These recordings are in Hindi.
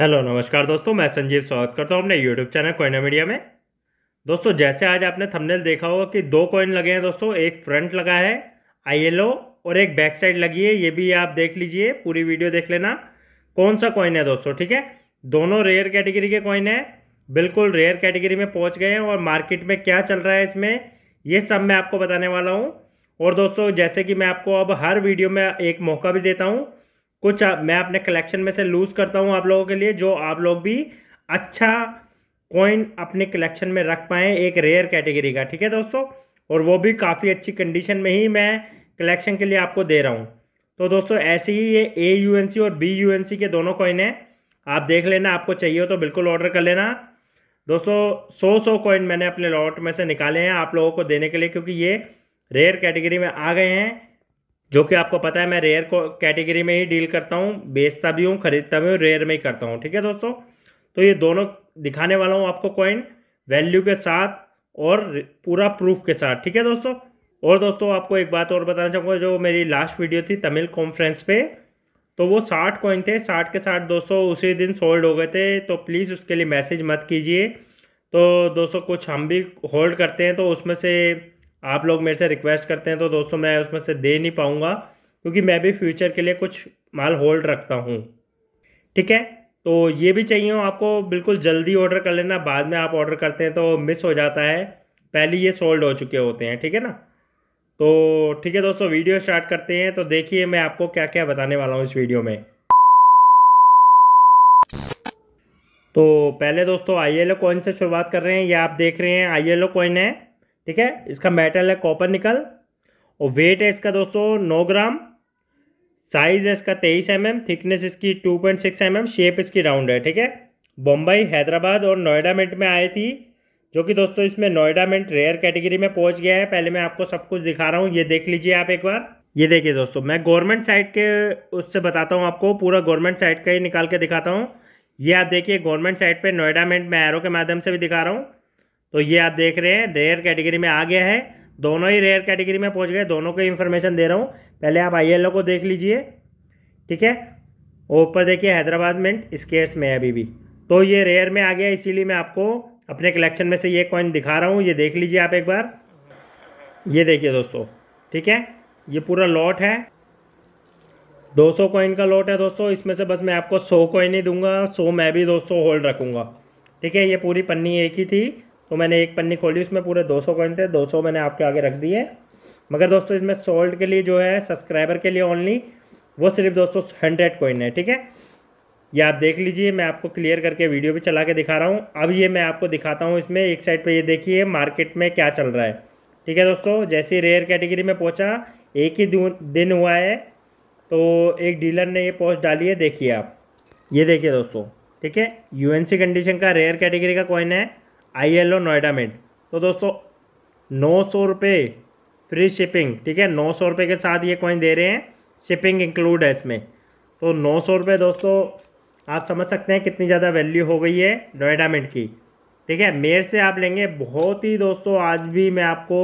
हेलो नमस्कार दोस्तों मैं संजीव स्वागत करता हूँ अपने यूट्यूब चैनल कोइना मीडिया में दोस्तों जैसे आज आपने थंबनेल देखा होगा कि दो कॉइन लगे हैं दोस्तों एक फ्रंट लगा है आईएलओ और एक बैक साइड लगी है ये भी आप देख लीजिए पूरी वीडियो देख लेना कौन सा कॉइन है दोस्तों ठीक है दोनों रेयर कैटेगरी के कॉइन है बिल्कुल रेयर कैटेगरी में पहुँच गए हैं और मार्केट में क्या चल रहा है इसमें ये सब मैं आपको बताने वाला हूँ और दोस्तों जैसे कि मैं आपको अब हर वीडियो में एक मौका भी देता हूँ कुछ आ, मैं अपने कलेक्शन में से लूज़ करता हूँ आप लोगों के लिए जो आप लोग भी अच्छा कॉइन अपने कलेक्शन में रख पाएँ एक रेयर कैटेगरी का ठीक है दोस्तों और वो भी काफ़ी अच्छी कंडीशन में ही मैं कलेक्शन के लिए आपको दे रहा हूँ तो दोस्तों ऐसे ही ये ए यू एन सी और बी यू एन सी के दोनों कॉइन हैं आप देख लेना आपको चाहिए हो तो बिल्कुल ऑर्डर कर लेना दोस्तों सौ सौ कॉइन मैंने अपने लॉट में से निकाले हैं आप लोगों को देने के लिए क्योंकि ये रेयर कैटेगरी में आ गए हैं जो कि आपको पता है मैं रेयर को कैटेगरी में ही डील करता हूँ बेचता भी हूँ खरीदता भी हूँ रेयर में ही करता हूँ ठीक है दोस्तों तो ये दोनों दिखाने वाला हूँ आपको कॉइन वैल्यू के साथ और पूरा प्रूफ के साथ ठीक है दोस्तों और दोस्तों आपको एक बात और बताना चाहूँगा जो मेरी लास्ट वीडियो थी तमिल कॉन्फ्रेंस पे तो वो साठ कॉइन थे साठ के साठ दोस्तों उसी दिन सोल्ड हो गए थे तो प्लीज़ उसके लिए मैसेज मत कीजिए तो दोस्तों कुछ हम भी होल्ड करते हैं तो उसमें से आप लोग मेरे से रिक्वेस्ट करते हैं तो दोस्तों मैं उसमें से दे नहीं पाऊँगा क्योंकि मैं भी फ्यूचर के लिए कुछ माल होल्ड रखता हूँ ठीक है तो ये भी चाहिए हो आपको बिल्कुल जल्दी ऑर्डर कर लेना बाद में आप ऑर्डर करते हैं तो मिस हो जाता है पहले ये सोल्ड हो चुके होते हैं ठीक है ना तो ठीक है दोस्तों वीडियो स्टार्ट करते हैं तो देखिए मैं आपको क्या क्या बताने वाला हूँ इस वीडियो में तो पहले दोस्तों आई एल ओ कॉइन से शुरुआत कर रहे हैं ये आप देख रहे हैं आई एल ओ कॉइन है ठीक है इसका मेटल है कॉपर निकल और वेट है इसका दोस्तों नौ ग्राम साइज है इसका तेईस एम एम थिकनेस इसकी two point six M M shape इसकी राउंड है ठीक है बम्बई हैदराबाद और नोएडा मिंट में आई थी जो कि दोस्तों इसमें नोएडा मिंट रेयर कैटेगरी में पहुंच गया है पहले मैं आपको सब कुछ दिखा रहा हूँ ये देख लीजिए आप एक बार ये देखिए दोस्तों मैं गवर्नमेंट साइट के उससे बताता हूँ आपको पूरा गवर्नमेंट साइट का ही निकाल के दिखाता हूँ ये आप देखिए गवर्नमेंट साइट पर नोएडा मिंट मैं एरो के माध्यम से भी दिखा रहा हूँ तो ये आप देख रहे हैं रेयर कैटेगरी में आ गया है दोनों ही रेयर कैटेगरी में पहुंच गए दोनों को इन्फॉर्मेशन दे रहा हूँ पहले आप आई को देख लीजिए ठीक है ऊपर देखिए हैदराबाद मिंट स्केट्स में अभी भी तो ये रेयर में आ गया इसीलिए मैं आपको अपने कलेक्शन में से ये कॉइन दिखा रहा हूँ ये देख लीजिए आप एक बार ये देखिए दोस्तों ठीक है ये पूरा लॉट है 200 कॉइन का लॉट है दोस्तों इसमें से बस मैं आपको 100 कॉइन ही दूंगा 100 मैं भी दोस्तों होल्ड रखूँगा ठीक है ये पूरी पन्नी एक ही थी तो मैंने एक पन्नी खोली उसमें पूरे 200 कॉइन थे दो मैंने आपके आगे रख दिए मगर दोस्तों इसमें सोल्ड के लिए जो है सब्सक्राइबर के लिए ओनली वो सिर्फ दोस्तों हंड्रेड कॉइन है ठीक है ये आप देख लीजिए मैं आपको क्लियर करके वीडियो भी चला के दिखा रहा हूँ अब ये मैं आपको दिखाता हूँ इसमें एक साइड पे ये देखिए मार्केट में क्या चल रहा है ठीक है दोस्तों जैसे रेयर कैटेगरी में पहुँचा एक ही दिन हुआ है तो एक डीलर ने ये पोस्ट डाली है देखिए आप ये देखिए दोस्तों ठीक है यूएनसी कंडीशन का रेयर कैटेगरी का कॉइन है I L O Noida made तो दोस्तों नौ सौ रुपये फ्री शिपिंग ठीक है नौ सौ रुपये के साथ ये कॉइन दे रहे हैं शिपिंग इंक्लूड है इसमें तो नौ सौ रुपये दोस्तों आप समझ सकते हैं कितनी ज़्यादा वैल्यू हो गई है नोएडा मेड की ठीक है मेयर से आप लेंगे बहुत ही दोस्तों आज भी मैं आपको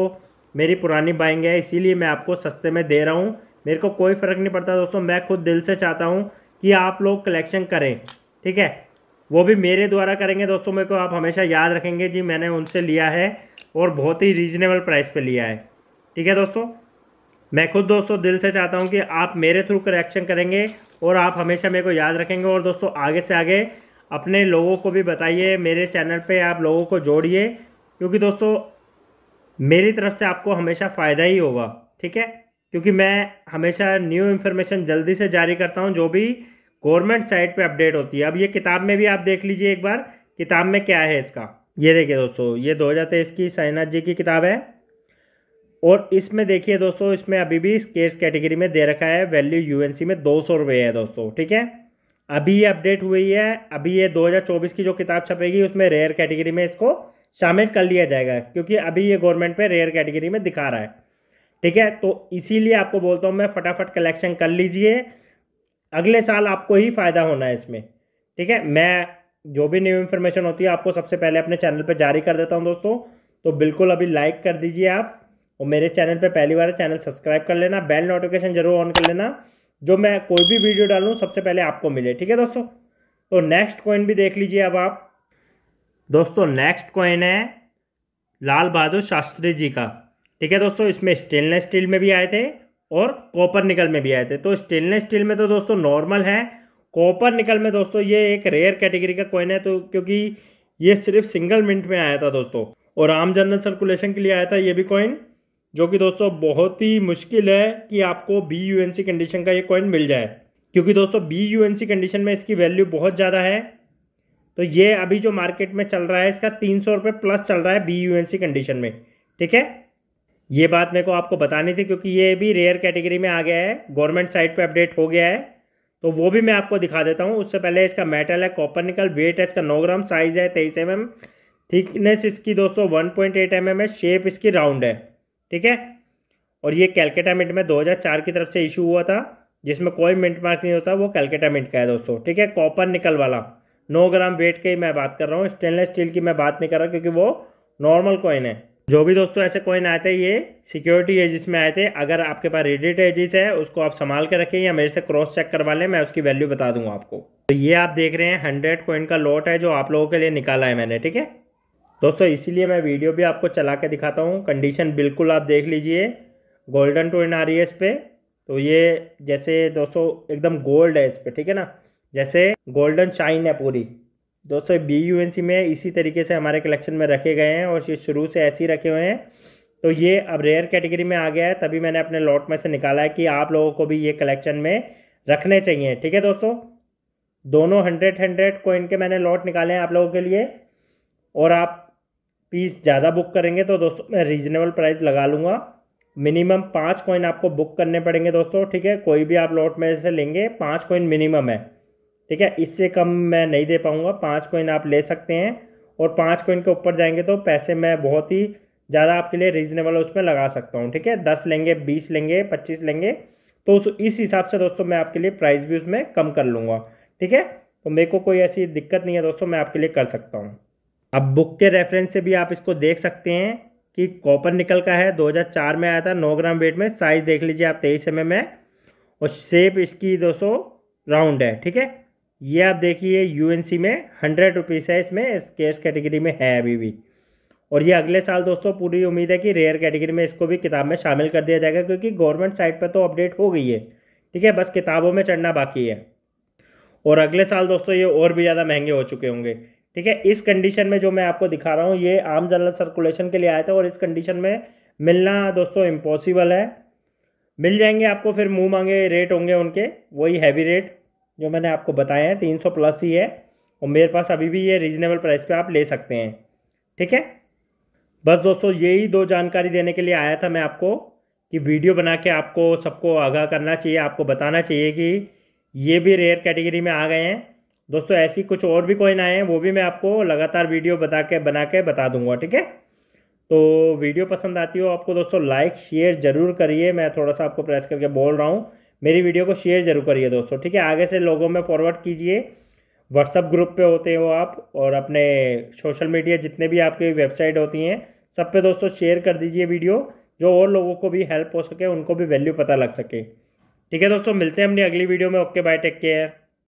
मेरी पुरानी बाइंग है इसीलिए मैं आपको सस्ते में दे रहा हूँ मेरे को कोई फ़र्क नहीं पड़ता दोस्तों मैं खुद दिल से चाहता हूँ कि आप लोग कलेक्शन करें ठीक है वो भी मेरे द्वारा करेंगे दोस्तों मेरे को आप हमेशा याद रखेंगे जी मैंने उनसे लिया है और बहुत ही रीजनेबल प्राइस पे लिया है ठीक है दोस्तों मैं खुद दोस्तों दिल से चाहता हूं कि आप मेरे थ्रू करेक्शन करेंगे और आप हमेशा मेरे को याद रखेंगे और दोस्तों आगे से आगे अपने लोगों को भी बताइए मेरे चैनल पर आप लोगों को जोड़िए क्योंकि दोस्तों मेरी तरफ से आपको हमेशा फ़ायदा ही होगा ठीक है क्योंकि मैं हमेशा न्यू इन्फॉर्मेशन जल्दी से जारी करता हूँ जो भी गवर्नमेंट साइट पे अपडेट होती है अब ये किताब में भी आप देख लीजिए एक बार किताब में क्या है इसका ये देखिए दोस्तों ये दो हज़ार तेईस की साइनाथ जी की किताब है और इसमें देखिए दोस्तों इसमें अभी भी स्केर्स कैटेगरी में दे रखा है वैल्यू यू में दो सौ रुपये है दोस्तों ठीक है अभी ये अपडेट हुई है अभी ये 2024 की जो किताब छपेगी उसमें रेयर कैटेगरी में इसको शामिल कर लिया जाएगा क्योंकि अभी ये गवर्नमेंट पे रेयर कैटेगरी में दिखा रहा है ठीक है तो इसीलिए आपको बोलता हूँ मैं फटाफट कलेक्शन कर लीजिए अगले साल आपको ही फ़ायदा होना है इसमें ठीक है मैं जो भी न्यू इन्फॉर्मेशन होती है आपको सबसे पहले अपने चैनल पर जारी कर देता हूँ दोस्तों तो बिल्कुल अभी लाइक कर दीजिए आप और मेरे चैनल पर पहली बार चैनल सब्सक्राइब कर लेना बेल नोटिफिकेशन जरूर ऑन कर लेना जो मैं कोई भी वीडियो डालूँ सबसे पहले आपको मिले ठीक है दोस्तों तो नेक्स्ट कॉइन भी देख लीजिए अब आप दोस्तों नेक्स्ट कॉइन है लाल बहादुर शास्त्री जी का ठीक है दोस्तों इसमें स्टेनलेस स्टील में भी आए थे और कॉपर निकल में भी आए थे तो स्टेनलेस स्टील में तो दोस्तों नॉर्मल है कॉपर निकल में दोस्तों ये एक रेयर कैटेगरी का कॉइन है तो क्योंकि ये सिर्फ सिंगल मिनट में आया था दोस्तों और आम जनरल सर्कुलेशन के लिए आया था ये भी कॉइन जो कि दोस्तों बहुत ही मुश्किल है कि आपको बी यू कंडीशन का ये कॉइन मिल जाए क्योंकि दोस्तों बी यू कंडीशन में इसकी वैल्यू बहुत ज़्यादा है तो ये अभी जो मार्केट में चल रहा है इसका तीन सौ रुपये प्लस चल रहा है बी यू कंडीशन में ठीक है ये बात मेरे को आपको बतानी थी क्योंकि ये भी रेयर कैटेगरी में आ गया है गवर्नमेंट साइट पे अपडेट हो गया है तो वो भी मैं आपको दिखा देता हूँ उससे पहले इसका मेटल है कॉपर निकल वेट है इसका नौ ग्राम साइज है तेईस एम एम थिकनेस इसकी दोस्तों one point eight M M है शेप इसकी राउंड है ठीक है और ये कैलकेटा मिट में चार की तरफ से इशू हुआ था जिसमें कोई मिंट मार्क नहीं होता वो कैलकेटा मिट का है दोस्तों ठीक है कॉपर निकल वाला नौ ग्राम वेट ही मैं बात कर रहा हूँ स्टेनलेस स्टील की मैं बात नहीं कर रहा क्योंकि वो नॉर्मल कॉइन है जो भी दोस्तों ऐसे कॉइन आए थे ये सिक्योरिटी एजिस में आए थे अगर आपके पास रेडिट एजिस है उसको आप संभाल के रखें या मेरे से क्रॉस चेक करवा लें मैं उसकी वैल्यू बता दूंगा आपको तो ये आप देख रहे हैं हंड्रेड कॉइन का लॉट है जो आप लोगों के लिए निकाला है मैंने ठीक है दोस्तों इसीलिए मैं वीडियो भी आपको चला के दिखाता हूँ कंडीशन बिल्कुल आप देख लीजिए गोल्डन टोइन आ रही है इस पर तो ये जैसे दोस्तों एकदम गोल्ड है इस पर ठीक है ना जैसे गोल्डन शाइन है पूरी दोस्तों बी यू एन सी में इसी तरीके से हमारे कलेक्शन में रखे गए हैं और ये शुरू से ऐसे ही रखे हुए हैं तो ये अब रेयर कैटेगरी में आ गया है तभी मैंने अपने लॉट में से निकाला है कि आप लोगों को भी ये कलेक्शन में रखने चाहिए ठीक है दोस्तों दोनों हंड्रेड हंड्रेड कोइन के मैंने लॉट निकाले हैं आप लोगों के लिए और आप पीस ज़्यादा बुक करेंगे तो दोस्तों मैं रीजनेबल प्राइस लगा लूँगा मिनिमम पाँच कॉइन आपको बुक करने पड़ेंगे दोस्तों ठीक है कोई भी आप लॉट में से लेंगे पाँच कॉइन मिनिमम है ठीक है इससे कम मैं नहीं दे पाऊँगा पाँच कोइन आप ले सकते हैं और पाँच कोइन के ऊपर जाएंगे तो पैसे मैं बहुत ही ज़्यादा आपके लिए रीजनेबल उसमें लगा सकता हूँ ठीक है दस लेंगे बीस लेंगे पच्चीस लेंगे तो इस हिसाब से दोस्तों मैं आपके लिए प्राइस भी उसमें कम कर लूँगा ठीक है तो मेरे को कोई ऐसी दिक्कत नहीं है दोस्तों मैं आपके लिए कर सकता हूँ अब बुक के रेफरेंस से भी आप इसको देख सकते हैं कि कॉपर निकल का है 2004 में आया था 9 ग्राम वेट में साइज़ देख लीजिए आप तेईस एम में और शेप इसकी दोस्तों राउंड है ठीक है ये आप देखिए यूएनसी में हंड्रेड रुपीज़ है इसमें स्केस कैटेगरी में है अभी भी और ये अगले साल दोस्तों पूरी उम्मीद है कि रेयर कैटेगरी में इसको भी किताब में शामिल कर दिया जाएगा क्योंकि गवर्नमेंट साइट पर तो अपडेट हो गई है ठीक है बस किताबों में चढ़ना बाकी है और अगले साल दोस्तों ये और भी ज़्यादा महंगे हो चुके होंगे ठीक है इस कंडीशन में जो मैं आपको दिखा रहा हूँ ये आम जनरल सर्कुलेशन के लिए आया था और इस कंडीशन में मिलना दोस्तों इम्पॉसिबल है मिल जाएंगे आपको फिर मुँह मांगे रेट होंगे उनके वही हैवी रेट जो मैंने आपको बताया है तीन सौ प्लस ही है और मेरे पास अभी भी ये रीजनेबल प्राइस पे आप ले सकते हैं ठीक है बस दोस्तों यही दो जानकारी देने के लिए आया था मैं आपको कि वीडियो बना के आपको सबको आगाह करना चाहिए आपको बताना चाहिए कि ये भी रेयर कैटेगरी में आ गए हैं दोस्तों ऐसी कुछ और भी कोई आए हैं वो भी मैं आपको लगातार वीडियो बता के बना के बता दूंगा ठीक है तो वीडियो पसंद आती हो आपको दोस्तों लाइक शेयर जरूर करिए मैं थोड़ा सा आपको प्रेस करके बोल रहा हूँ मेरी वीडियो को शेयर जरूर करिए दोस्तों ठीक है आगे से लोगों में फॉरवर्ड कीजिए व्हाट्सअप ग्रुप पे होते हो आप और अपने सोशल मीडिया जितने भी आपके वेबसाइट होती हैं सब पे दोस्तों शेयर कर दीजिए वीडियो जो और लोगों को भी हेल्प हो सके उनको भी वैल्यू पता लग सके ठीक है दोस्तों मिलते हैं अपनी अगली वीडियो में ओके बाय टेक केयर